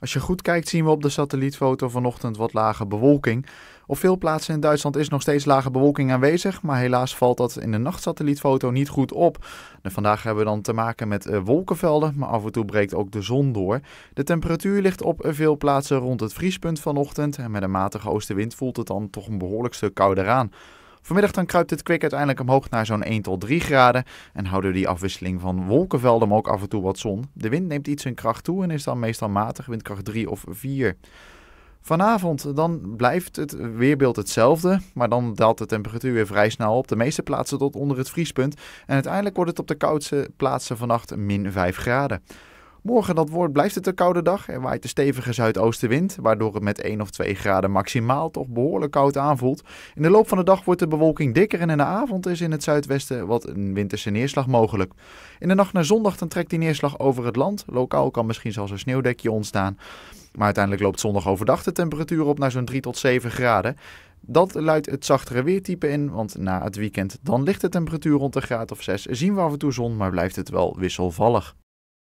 Als je goed kijkt zien we op de satellietfoto vanochtend wat lage bewolking. Op veel plaatsen in Duitsland is nog steeds lage bewolking aanwezig, maar helaas valt dat in de nachtsatellietfoto niet goed op. vandaag hebben we dan te maken met eh, wolkenvelden, maar af en toe breekt ook de zon door. De temperatuur ligt op eh, veel plaatsen rond het vriespunt vanochtend en met een matige oostenwind voelt het dan toch een behoorlijk stuk kouder aan. Vanmiddag dan kruipt het kwik uiteindelijk omhoog naar zo'n 1 tot 3 graden. En houden we die afwisseling van wolkenvelden, maar ook af en toe wat zon. De wind neemt iets in kracht toe en is dan meestal matig, windkracht 3 of 4. Vanavond dan blijft het weerbeeld hetzelfde, maar dan daalt de temperatuur weer vrij snel op. De meeste plaatsen tot onder het vriespunt. En uiteindelijk wordt het op de koudste plaatsen vannacht min 5 graden. Morgen dat woord blijft het een koude dag en waait de stevige zuidoostenwind, waardoor het met 1 of 2 graden maximaal toch behoorlijk koud aanvoelt. In de loop van de dag wordt de bewolking dikker en in de avond is in het zuidwesten wat een winterse neerslag mogelijk. In de nacht naar zondag dan trekt die neerslag over het land. Lokaal kan misschien zelfs een sneeuwdekje ontstaan. Maar uiteindelijk loopt zondag overdag de temperatuur op naar zo'n 3 tot 7 graden. Dat luidt het zachtere weertype in, want na het weekend dan ligt de temperatuur rond de graad of 6. Zien we af en toe zon, maar blijft het wel wisselvallig.